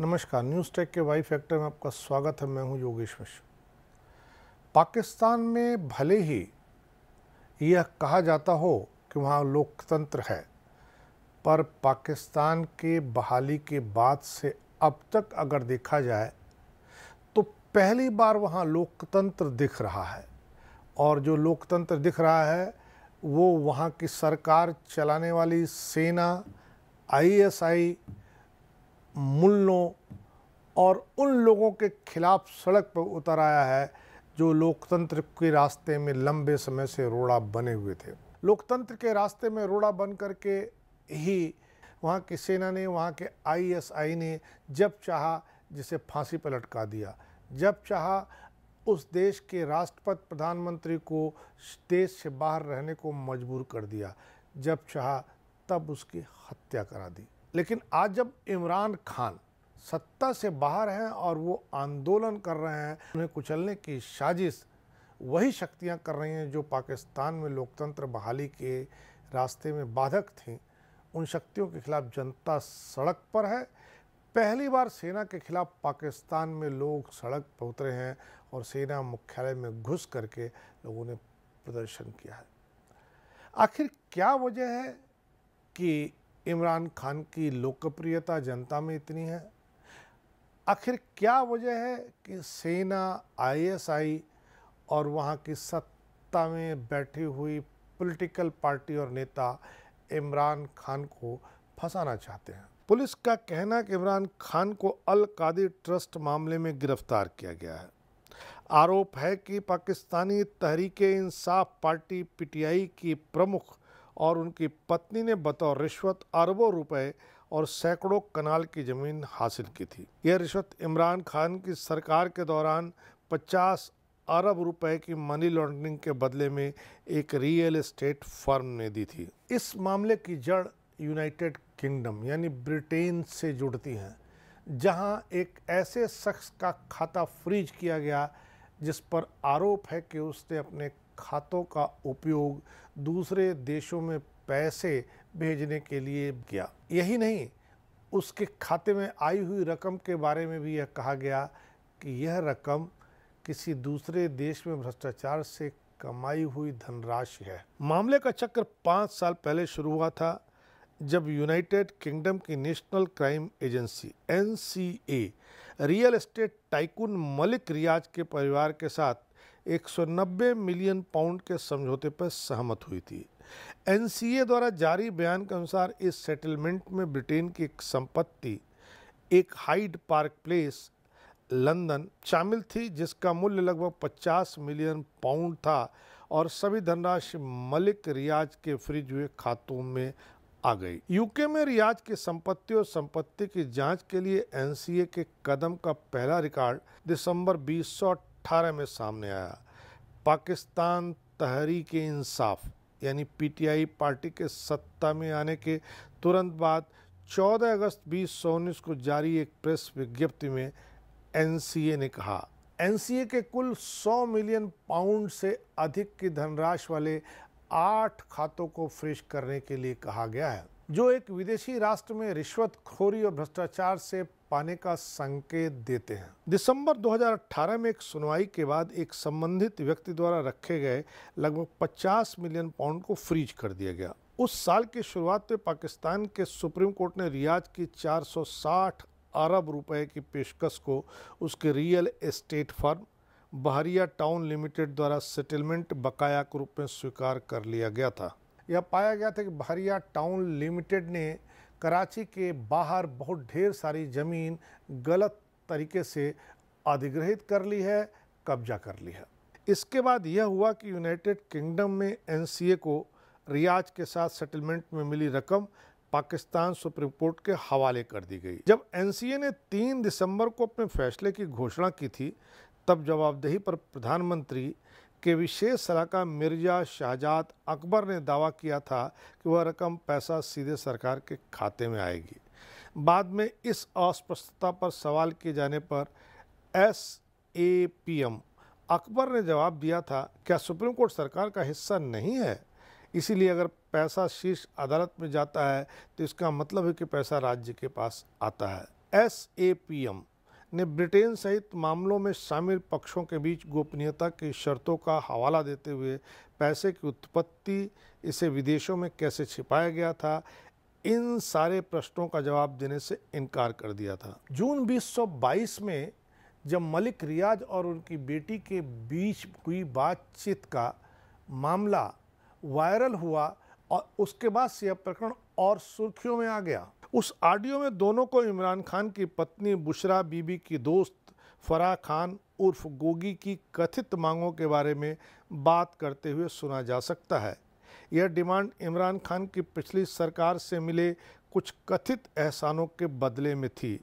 नमस्कार news tech के Y factor में आपका स्वागत है मैं हूं योगेश मिश्र पाकिस्तान में भले ही यह कहा जाता हो कि वहाँ लोकतंत्र है पर पाकिस्तान के बहाली के बाद से अब तक अगर देखा जाए तो पहली बार वहाँ लोकतंत्र दिख रहा है और जो लोकतंत्र दिख रहा है वो वहाँ की सरकार चलाने वाली सेना आईएसआई मुल्लों और उन लोगों के खिलाफ सड़क पर उतर आया है जो लोकतंत्र के रास्ते में लंबे समय से रोड़ा बने हुए थे लोकतंत्र के रास्ते में रोड़ा बन करके ही वहाँ की सेना ने वहाँ के आईएसआई ने जब चाहा जिसे फांसी पर लटका दिया जब चाहा उस देश के राष्ट्रपति प्रधानमंत्री को देश से बाहर रहने को मजबूर कर दिया जब चाहा तब उसकी हत्या करा दी लेकिन आज जब इमरान खान सत्ता से बाहर हैं और वो आंदोलन कर रहे हैं उन्हें कुचलने की साजिश वही शक्तियां कर रही हैं जो पाकिस्तान में लोकतंत्र बहाली के रास्ते में बाधक थीं उन शक्तियों के खिलाफ जनता सड़क पर है पहली बार सेना के खिलाफ पाकिस्तान में लोग सड़क पर उतरे हैं और सेना मुख्यालय में घुस करके लोगों ने प्रदर्शन किया है आखिर क्या वजह है कि इमरान खान की लोकप्रियता जनता में इतनी है आखिर क्या वजह है कि सेना आईएसआई और वहाँ की सत्ता में बैठी हुई पॉलिटिकल पार्टी और नेता इमरान खान को फंसाना चाहते हैं पुलिस का कहना कि इमरान खान को अल कादी ट्रस्ट मामले में गिरफ्तार किया गया है आरोप है कि पाकिस्तानी तहरीक इंसाफ पार्टी पीटीआई की प्रमुख और उनकी पत्नी ने बतौर रिश्वत अरबों रुपए और सैकड़ों कनाल की ज़मीन हासिल की थी यह रिश्वत इमरान खान की सरकार के दौरान 50 अरब रुपए की मनी लॉन्ड्रिंग के बदले में एक रियल एस्टेट फर्म ने दी थी इस मामले की जड़ यूनाइटेड किंगडम यानी ब्रिटेन से जुड़ती हैं जहां एक ऐसे शख्स का खाता फ्रीज किया गया जिस पर आरोप है कि उसने अपने खातों का उपयोग दूसरे देशों में पैसे भेजने के लिए किया यही नहीं उसके खाते में आई हुई रकम के बारे में भी यह कहा गया कि यह रकम किसी दूसरे देश में भ्रष्टाचार से कमाई हुई धनराशि है मामले का चक्कर पाँच साल पहले शुरू हुआ था जब यूनाइटेड किंगडम की National Crime Agency an real estate tycoon Malik Riaz के परिवार के साथ 190 मिलियन पाउंड के समझौते पर सहमत हुई थी एनसीए द्वारा जारी बयान के अनुसार इस सेटलमेंट में ब्रिटेन की एक संपत्ति एक हाइड पार्क प्लेस लंदन शामिल थी जिसका मूल्य लगभग 50 मिलियन पाउंड था और सभी धनराशि मलिक रियाज के फ्रिज हुए खातों में आ गई यूके में रियाज की संपत्ति और संपत्ति की जांच के लिए एनसीए के कदम का पहला रिकॉर्ड दिसंबर बीस 2018 में सामने आया पाकिस्तान तहरीक इंसाफ यानी पीटीआई पार्टी के सत्ता में आने के तुरंत बाद 14 अगस्त बीस को जारी एक प्रेस विज्ञप्ति में एनसीए ने कहा एनसीए के कुल 100 मिलियन पाउंड से अधिक की धनराशि वाले आठ खातों को फ्रेश करने के लिए कहा गया है जो एक विदेशी राष्ट्र में रिश्वतखोरी और भ्रष्टाचार से पाने का संकेत देते हैं दिसंबर 2018 में एक सुनवाई के बाद एक संबंधित व्यक्ति द्वारा रखे गए लगभग 50 मिलियन पाउंड को फ्रीज कर दिया गया उस साल की शुरुआत में पाकिस्तान के सुप्रीम कोर्ट ने रियाज की 460 अरब रुपए की पेशकश को उसके real estate firm Bahria Town Limited द्वारा सेटलमेंट बकाया के रूप में स्वीकार कर लिया गया था यह पाया गया था कि बहरिया टाउन लिमिटेड ने कराची के बाहर बहुत ढेर सारी ज़मीन गलत तरीके से अधिग्रहित कर ली है कब्जा कर ली है इसके बाद यह हुआ कि यूनाइटेड किंगडम में एनसीए को रियाज के साथ सेटलमेंट में मिली रकम पाकिस्तान सुप्रीम कोर्ट के हवाले कर दी गई जब एनसीए ने 3 दिसंबर को अपने फैसले की घोषणा की थी तब जवाबदेही पर प्रधानमंत्री कि विशेष सलाहकार मिर्जा शाहजाद अकबर ने दावा किया था कि वह रकम पैसा सीधे सरकार के खाते में आएगी बाद में इस अस्पष्टता पर सवाल किए जाने पर S A P M Akbar ने जवाब दिया था क्या सुप्रीम कोर्ट सरकार का हिस्सा नहीं है इसीलिए अगर पैसा शीर्ष अदालत में जाता है तो इसका मतलब है कि पैसा राज्य के पास आता है एस ए पी एम ने ब्रिटेन सहित मामलों में शामिल पक्षों के बीच गोपनीयता की शर्तों का हवाला देते हुए पैसे की उत्पत्ति इसे विदेशों में कैसे छिपाया गया था इन सारे प्रश्नों का जवाब देने से इनकार कर दिया था जून 2022 में जब मलिक रियाज और उनकी बेटी के बीच हुई बातचीत का मामला वायरल हुआ और उसके बाद से यह प्रकरण और सुर्खियों में आ गया उस ऑडियो में दोनों को इमरान खान की पत्नी बुशरा बीबी की दोस्त फराह खान उर्फ गोगी की कथित मांगों के बारे में बात करते हुए सुना जा सकता है यह डिमांड इमरान खान की पिछली सरकार से मिले कुछ कथित एहसानों के बदले में थी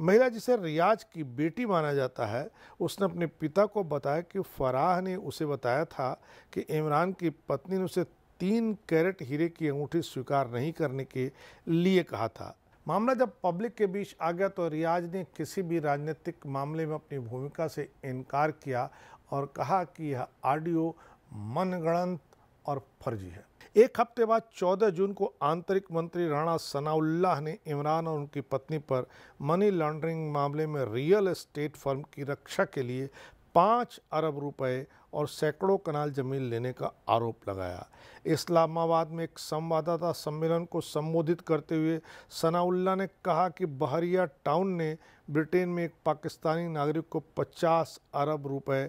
महिला जिसे रियाज की बेटी माना जाता है उसने अपने पिता को बताया कि फराह ने उसे बताया था कि इमरान की पत्नी ने उसे तीन कैरेट हीरे की अंगूठी स्वीकार नहीं करने के लिए कहा था मामला जब पब्लिक के बीच आ गया तो रियाज ने किसी भी राजनीतिक मामले में अपनी भूमिका से इनकार किया और कहा कि यह ऑडियो मनगणंत और फर्जी है एक हफ्ते बाद 14 जून को आंतरिक मंत्री राणा सनाउल्लाह ने इमरान और उनकी पत्नी पर मनी लॉन्ड्रिंग मामले में रियल एस्टेट फर्म की रक्षा के लिए पाँच अरब रुपए और सैकड़ों कनाल जमीन लेने का आरोप लगाया इस्लामाबाद में एक संवाददाता सम्मेलन को संबोधित करते हुए सनाउल्ला ने कहा कि बहरिया टाउन ने ब्रिटेन में एक पाकिस्तानी नागरिक को 50 अरब रुपए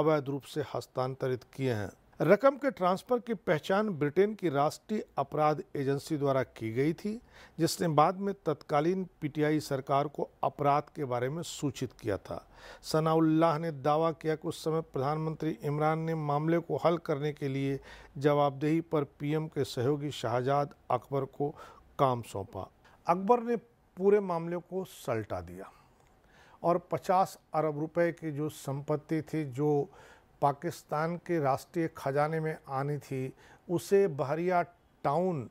अवैध रूप से हस्तांतरित किए हैं रकम के ट्रांसफ़र की पहचान ब्रिटेन की राष्ट्रीय अपराध एजेंसी द्वारा की गई थी जिसने बाद में तत्कालीन पीटीआई सरकार को अपराध के बारे में सूचित किया था सनाउल्लाह ने दावा किया कि उस समय प्रधानमंत्री इमरान ने मामले को हल करने के लिए जवाबदेही पर पीएम के सहयोगी शाहजाद अकबर को काम सौंपा अकबर ने पूरे मामले को सल्टा दिया और पचास अरब रुपये की जो संपत्ति थी जो पाकिस्तान के राष्ट्रीय खजाने में आनी थी उसे बहरिया टाउन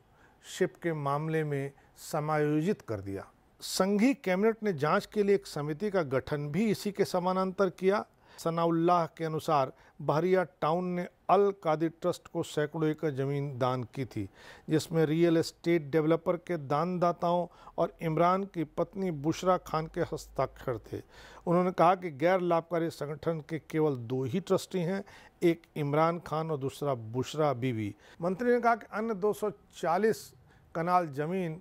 शिप के मामले में समायोजित कर दिया संघी कैबिनेट ने जांच के लिए एक समिति का गठन भी इसी के समानांतर किया सनाउल्लाह के अनुसार बहरिया टाउन ने अल कादिर ट्रस्ट को सैकड़ों एकड़ ज़मीन दान की थी जिसमें रियल एस्टेट डेवलपर के दानदाताओं और इमरान की पत्नी बुशरा खान के हस्ताक्षर थे उन्होंने कहा कि गैर लाभकारी संगठन के केवल दो ही ट्रस्टी हैं एक इमरान खान और दूसरा बुशरा बीवी मंत्री ने कहा कि अन्य दो कनाल ज़मीन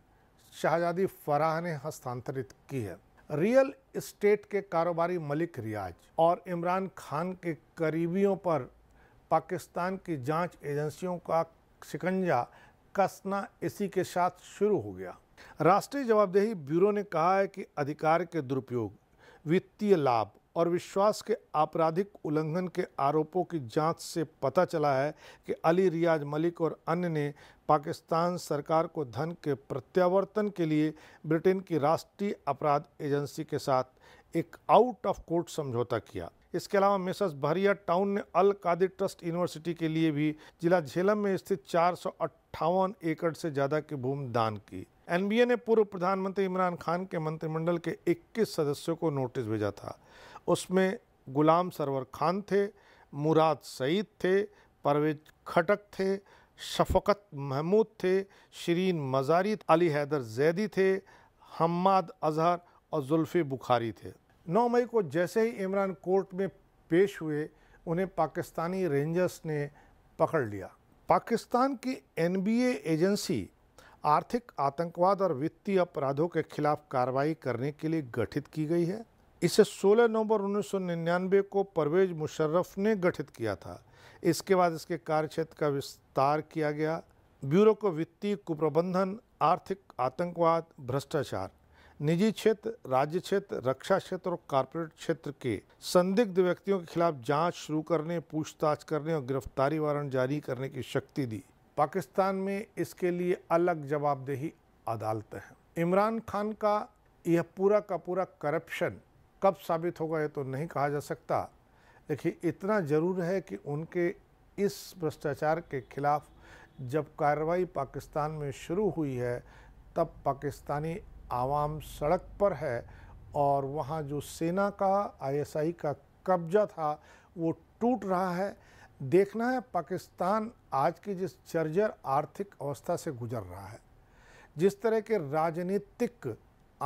शाहजादी फराह ने हस्तांतरित की है रियल इस्टेट के कारोबारी मलिक रियाज और इमरान खान के करीबियों पर पाकिस्तान की जांच एजेंसियों का शिकंजा कसना इसी के साथ शुरू हो गया राष्ट्रीय जवाबदेही ब्यूरो ने कहा है कि अधिकार के दुरुपयोग वित्तीय लाभ और विश्वास के आपराधिक उल्लंघन के आरोपों की जांच से पता चला है कि अली रियाज मलिक और अन्य ने पाकिस्तान सरकार को धन के प्रत्यावर्तन के लिए ब्रिटेन की राष्ट्रीय अपराध एजेंसी के साथ एक आउट ऑफ कोर्ट समझौता किया इसके अलावा मिसस बहरिया टाउन ने अल कादिर ट्रस्ट यूनिवर्सिटी के लिए भी जिला झेलम में स्थित चार एकड़ से ज़्यादा की भूमि दान की एनबीए ने पूर्व प्रधानमंत्री इमरान खान के मंत्रिमंडल के 21 सदस्यों को नोटिस भेजा था उसमें ग़ुलाम सरवर खान थे मुराद सईद थे परवेज खटक थे शफकत महमूद थे शरीन मज़ारी अली हैदर जैदी थे हम्माद अजहर और जुल्फ़ी बुखारी थे 9 मई को जैसे ही इमरान कोर्ट में पेश हुए उन्हें पाकिस्तानी रेंजर्स ने पकड़ लिया पाकिस्तान की एनबीए एजेंसी आर्थिक आतंकवाद और वित्तीय अपराधों के खिलाफ कार्रवाई करने के लिए गठित की गई है इसे 16 नवंबर 1999 को परवेज मुशर्रफ ने गठित किया था इसके बाद इसके कार्यक्षेत्र का विस्तार किया गया ब्यूरो को वित्तीय कुप्रबंधन आर्थिक आतंकवाद भ्रष्टाचार निजी क्षेत्र राज्य क्षेत्र रक्षा क्षेत्र और कारपोरेट क्षेत्र के संदिग्ध व्यक्तियों के खिलाफ जांच शुरू करने पूछताछ करने और गिरफ्तारी वारंट जारी करने की शक्ति दी पाकिस्तान में इसके लिए अलग जवाबदेही अदालत है इमरान खान का यह पूरा का पूरा करप्शन कब साबित होगा ये तो नहीं कहा जा सकता देखिए इतना ज़रूर है कि उनके इस भ्रष्टाचार के खिलाफ जब कार्रवाई पाकिस्तान में शुरू हुई है तब पाकिस्तानी आवाम सड़क पर है और वहाँ जो सेना का आईएसआई का कब्जा था वो टूट रहा है देखना है पाकिस्तान आज की जिस जर्जर आर्थिक अवस्था से गुजर रहा है जिस तरह के राजनीतिक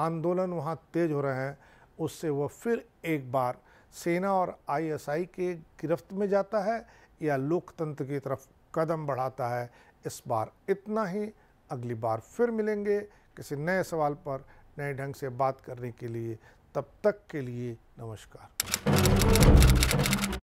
आंदोलन वहाँ तेज हो रहे हैं उससे वह फिर एक बार सेना और आईएसआई के गिरफ्त में जाता है या लोकतंत्र की तरफ कदम बढ़ाता है इस बार इतना ही अगली बार फिर मिलेंगे किसी नए सवाल पर नए ढंग से बात करने के लिए तब तक के लिए नमस्कार